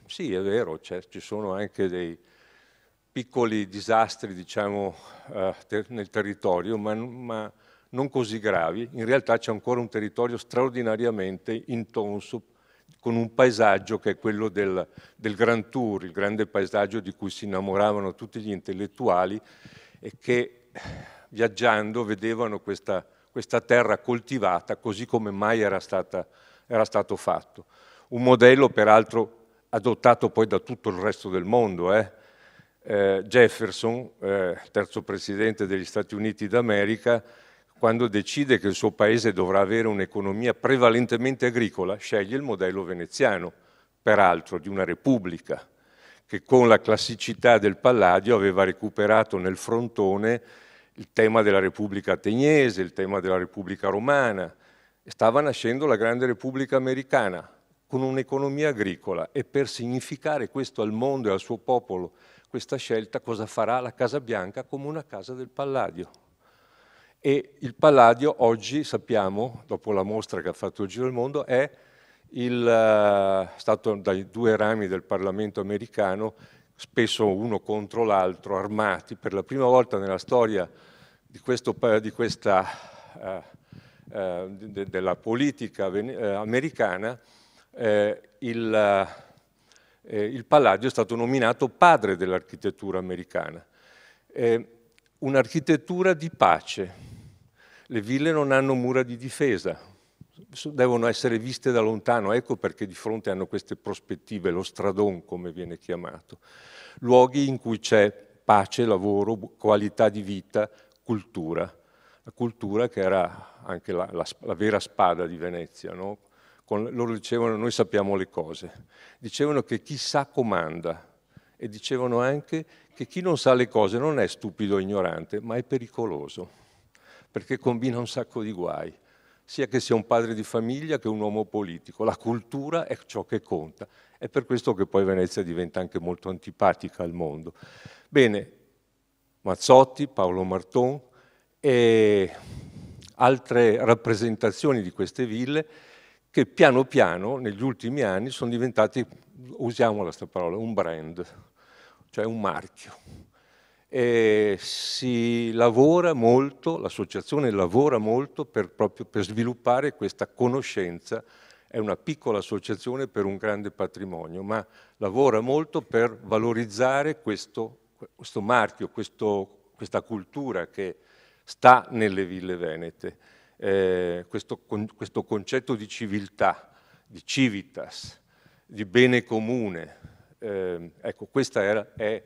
sì, è vero, ci sono anche dei piccoli disastri diciamo, eh, ter nel territorio, ma, ma, non così gravi. In realtà c'è ancora un territorio straordinariamente intonso, con un paesaggio che è quello del, del Grand Tour, il grande paesaggio di cui si innamoravano tutti gli intellettuali e che viaggiando vedevano questa questa terra coltivata così come mai era, stata, era stato fatto. Un modello peraltro adottato poi da tutto il resto del mondo. Eh? Eh, Jefferson, eh, terzo presidente degli Stati Uniti d'America, quando decide che il suo paese dovrà avere un'economia prevalentemente agricola, sceglie il modello veneziano, peraltro di una repubblica, che con la classicità del Palladio aveva recuperato nel frontone il tema della Repubblica ateniese, il tema della Repubblica romana. Stava nascendo la grande Repubblica americana con un'economia agricola e per significare questo al mondo e al suo popolo, questa scelta, cosa farà la Casa Bianca come una casa del Palladio? E il Palladio oggi, sappiamo, dopo la mostra che ha fatto il giro del mondo, è il, eh, stato dai due rami del Parlamento americano spesso uno contro l'altro, armati. Per la prima volta nella storia di questo, di questa, uh, uh, de, della politica eh, americana, eh, il, eh, il, Palladio è stato nominato padre dell'architettura americana. Eh, un'architettura di pace. Le ville non hanno mura di difesa, devono essere viste da lontano, ecco perché di fronte hanno queste prospettive, lo stradon come viene chiamato, luoghi in cui c'è pace, lavoro, qualità di vita, cultura, la cultura che era anche la, la, la vera spada di Venezia, no? Con, loro dicevano noi sappiamo le cose, dicevano che chi sa comanda e dicevano anche che chi non sa le cose non è stupido o ignorante, ma è pericoloso, perché combina un sacco di guai sia che sia un padre di famiglia che un uomo politico. La cultura è ciò che conta. È per questo che poi Venezia diventa anche molto antipatica al mondo. Bene, Mazzotti, Paolo Marton e altre rappresentazioni di queste ville che piano piano negli ultimi anni sono diventate, usiamo questa parola, un brand, cioè un marchio eh, si lavora molto, l'associazione lavora molto per, proprio per sviluppare questa conoscenza, è una piccola associazione per un grande patrimonio, ma lavora molto per valorizzare questo, questo marchio, questo, questa cultura che sta nelle ville venete, eh, questo, con, questo concetto di civiltà, di civitas, di bene comune. Eh, ecco, questa era, è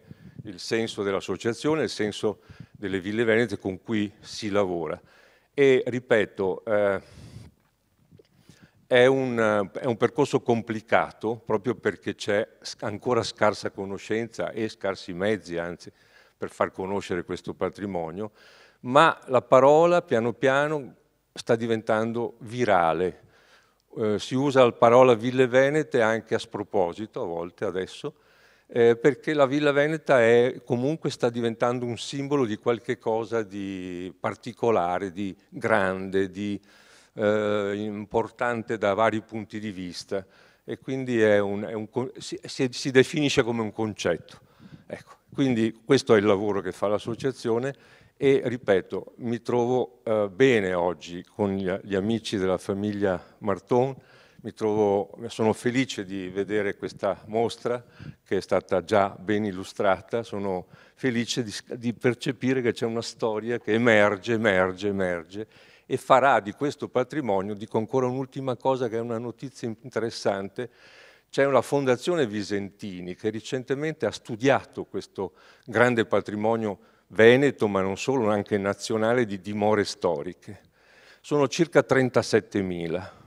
il senso dell'associazione, il senso delle ville venete con cui si lavora. E ripeto, eh, è, un, è un percorso complicato proprio perché c'è ancora scarsa conoscenza e scarsi mezzi, anzi, per far conoscere questo patrimonio, ma la parola piano piano sta diventando virale. Eh, si usa la parola ville venete anche a sproposito a volte adesso, eh, perché la Villa Veneta è, comunque sta diventando un simbolo di qualche cosa di particolare, di grande, di eh, importante da vari punti di vista e quindi è un, è un, si, si, definisce come un concetto. Ecco, quindi questo è il lavoro che fa l'associazione e ripeto, mi trovo eh, bene oggi con gli, gli amici della famiglia Marton, Trovo, sono felice di vedere questa mostra che è stata già ben illustrata, sono felice di, di percepire che c'è una storia che emerge, emerge, emerge e farà di questo patrimonio, dico ancora un'ultima cosa che è una notizia interessante, c'è una fondazione Visentini che recentemente ha studiato questo grande patrimonio veneto, ma non solo, anche nazionale, di dimore storiche. Sono circa 37.000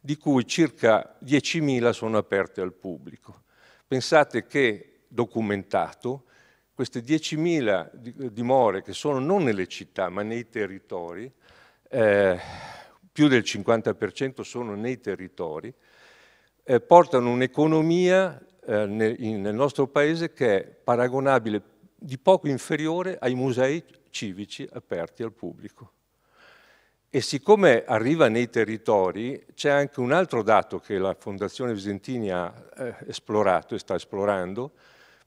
di cui circa 10.000 sono aperte al pubblico. Pensate che, documentato, queste 10.000 dimore che sono non nelle città ma nei territori, eh, più del 50% sono nei territori, eh, portano un'economia eh, nel, nel nostro paese che è paragonabile di poco inferiore ai musei civici aperti al pubblico. E siccome arriva nei territori, c'è anche un altro dato che la Fondazione Visentini ha eh, esplorato e sta esplorando.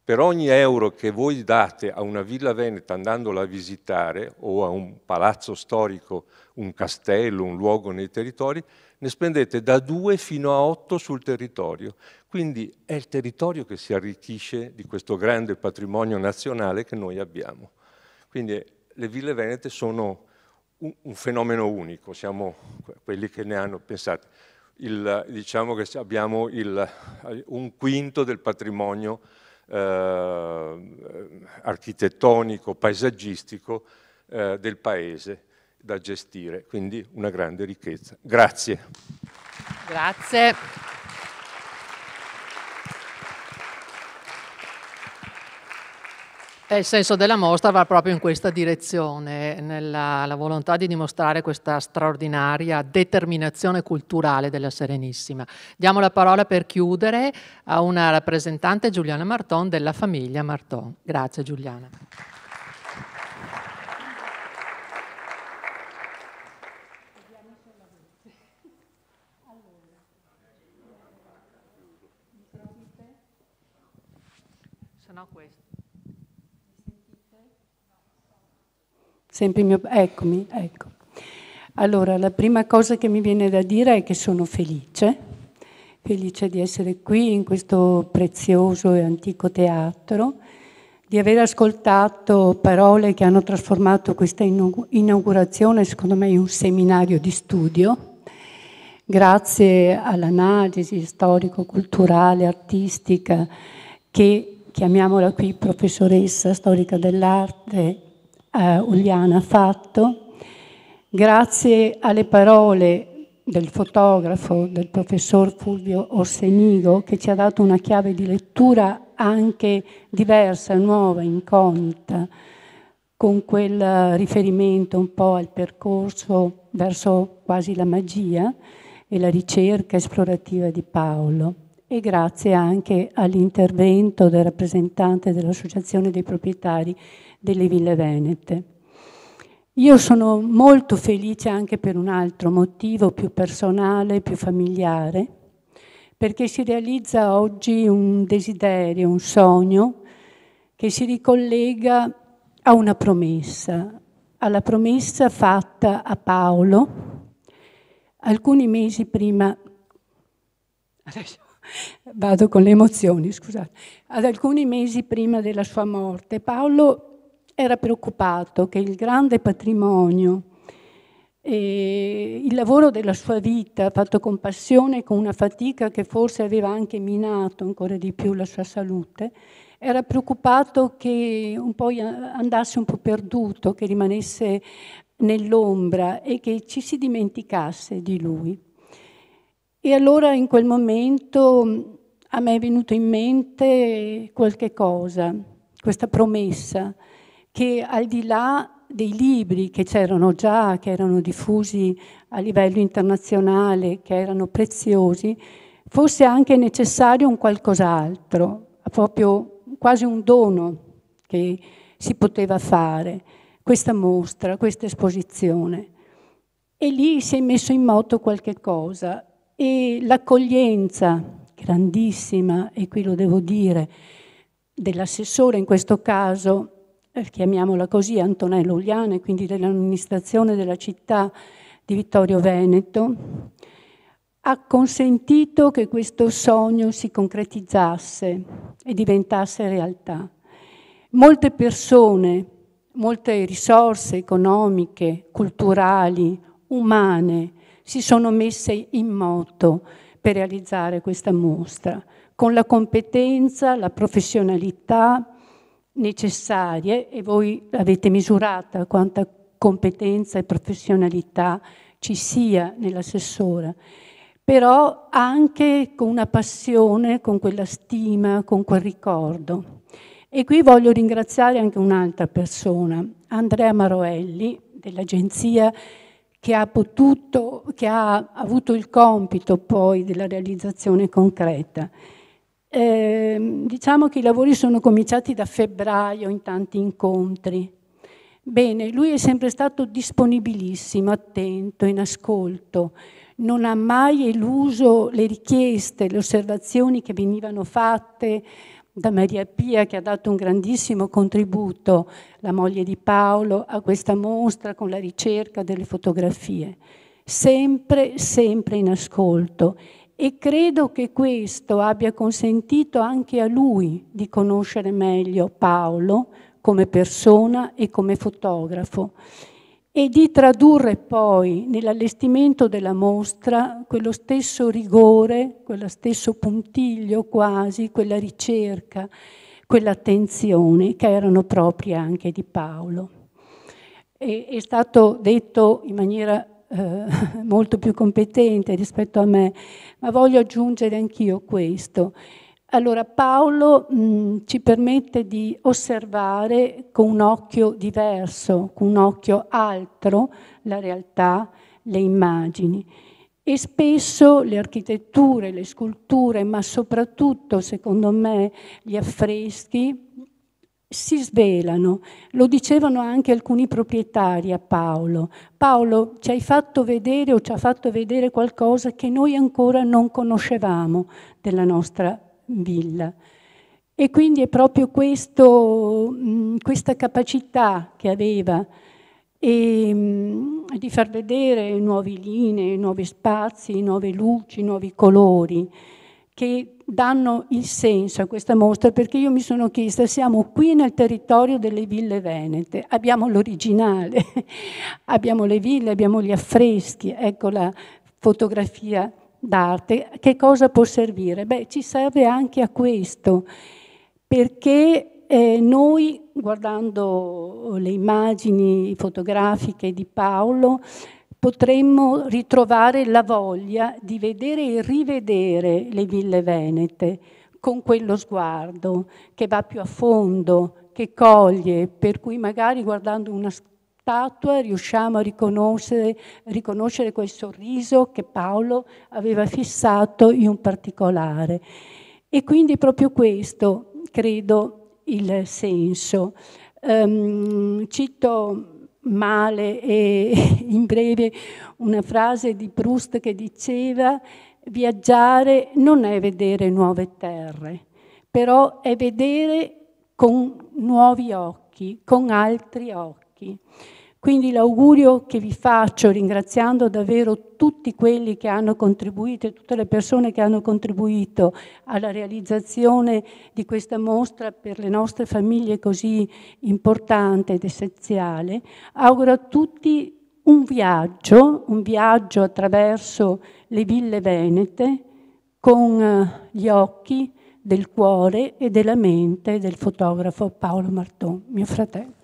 Per ogni euro che voi date a una villa veneta andandola a visitare o a un palazzo storico, un castello, un luogo nei territori, ne spendete da due fino a otto sul territorio. Quindi è il territorio che si arricchisce di questo grande patrimonio nazionale che noi abbiamo. Quindi le ville venete sono un, un fenomeno unico, siamo quelli che ne hanno pensato. Il, diciamo che abbiamo il, un quinto del patrimonio eh, architettonico, paesaggistico eh, del paese da gestire, quindi una grande ricchezza. Grazie. Grazie. Eh, il senso della mostra va proprio in questa direzione, nella volontà di dimostrare questa straordinaria determinazione culturale della Serenissima. Diamo la parola per chiudere a una rappresentante, Giuliana Marton, della famiglia Marton. Grazie Giuliana. Se no questo. sempre il mio... Eccomi, ecco. Allora, la prima cosa che mi viene da dire è che sono felice, felice di essere qui in questo prezioso e antico teatro, di aver ascoltato parole che hanno trasformato questa inaugurazione, secondo me, in un seminario di studio. Grazie all'analisi storico-culturale, artistica che chiamiamola qui professoressa storica dell'arte eh, Uliana ha fatto, grazie alle parole del fotografo, del professor Fulvio Orsenigo, che ci ha dato una chiave di lettura anche diversa, nuova, incognita, con quel riferimento un po' al percorso verso quasi la magia e la ricerca esplorativa di Paolo. E grazie anche all'intervento del rappresentante dell'Associazione dei proprietari delle ville venete. Io sono molto felice anche per un altro motivo più personale, più familiare, perché si realizza oggi un desiderio, un sogno che si ricollega a una promessa, alla promessa fatta a Paolo alcuni mesi prima, adesso vado con le emozioni, scusate, ad alcuni mesi prima della sua morte. Paolo era preoccupato che il grande patrimonio, il lavoro della sua vita fatto con passione e con una fatica che forse aveva anche minato ancora di più la sua salute, era preoccupato che un po' andasse un po' perduto, che rimanesse nell'ombra e che ci si dimenticasse di lui. E allora in quel momento a me è venuto in mente qualche cosa, questa promessa che al di là dei libri che c'erano già, che erano diffusi a livello internazionale, che erano preziosi, fosse anche necessario un qualcos'altro, proprio quasi un dono che si poteva fare, questa mostra, questa esposizione. E lì si è messo in moto qualche cosa e l'accoglienza grandissima, e qui lo devo dire, dell'assessore in questo caso, eh, chiamiamola così, Antonello Uliane, quindi dell'amministrazione della città di Vittorio Veneto, ha consentito che questo sogno si concretizzasse e diventasse realtà. Molte persone, molte risorse economiche, culturali, umane si sono messe in moto per realizzare questa mostra, con la competenza, la professionalità, necessarie e voi avete misurata quanta competenza e professionalità ci sia nell'assessore, però anche con una passione, con quella stima, con quel ricordo. E qui voglio ringraziare anche un'altra persona, Andrea Maroelli, dell'agenzia che ha, potuto, che ha avuto il compito poi della realizzazione concreta. Eh, diciamo che i lavori sono cominciati da febbraio in tanti incontri. Bene, lui è sempre stato disponibilissimo, attento, in ascolto, non ha mai eluso le richieste, le osservazioni che venivano fatte da Maria Pia che ha dato un grandissimo contributo, la moglie di Paolo, a questa mostra con la ricerca delle fotografie. Sempre, sempre in ascolto e credo che questo abbia consentito anche a lui di conoscere meglio Paolo come persona e come fotografo e di tradurre poi nell'allestimento della mostra quello stesso rigore, quello stesso puntiglio quasi, quella ricerca, quell'attenzione che erano proprie anche di Paolo. E, è stato detto in maniera eh, molto più competente rispetto a me, ma voglio aggiungere anch'io questo. Allora Paolo mh, mm, ci permette di osservare con un occhio diverso, con un occhio altro la realtà, le immagini e spesso le architetture, le sculture, ma soprattutto secondo me gli affreschi si svelano. Lo dicevano anche alcuni proprietari a Paolo. Paolo ci hai fatto vedere o ci ha fatto vedere qualcosa che noi ancora non conoscevamo della nostra villa. E quindi è proprio questo, mm, questa capacità che aveva e, mm, di far vedere nuove linee, nuovi spazi, nuove luci, nuovi colori che danno il senso a questa mostra perché io mi sono chiesta, siamo qui nel territorio delle ville venete, abbiamo l'originale, abbiamo le ville, abbiamo gli affreschi, ecco la fotografia d'arte, che cosa può servire? Beh, ci serve anche a questo, perché eh, noi guardando le immagini fotografiche di Paolo, potremmo ritrovare la voglia di vedere e rivedere le ville venete con quello sguardo che va più a fondo, che coglie, per cui magari guardando una statua riusciamo a riconoscere, riconoscere quel sorriso che Paolo aveva fissato in un particolare. E quindi proprio questo, credo, il senso. Um, cito male e in breve una frase di Proust che diceva viaggiare non è vedere nuove terre, però è vedere con nuovi occhi, con altri occhi. Quindi l'augurio che vi faccio, ringraziando davvero tutti quelli che hanno contribuito tutte le persone che hanno contribuito alla realizzazione di questa mostra per le nostre famiglie così importante ed essenziale, auguro a tutti un viaggio, un viaggio attraverso le ville venete con eh, gli occhi del cuore e della mente del fotografo Paolo Marton, mio fratello.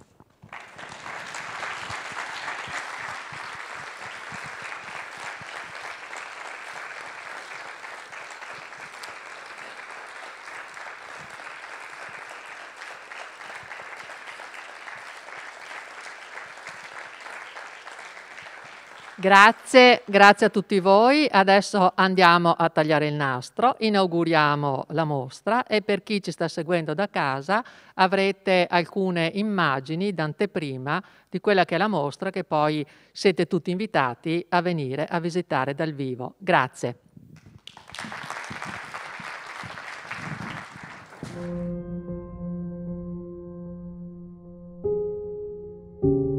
Grazie, grazie a tutti voi. Adesso andiamo a tagliare il nastro, inauguriamo la mostra e per chi ci sta seguendo da casa avrete alcune immagini d'anteprima di quella che è la mostra che poi siete tutti invitati a venire a visitare dal vivo. Grazie. Thank you.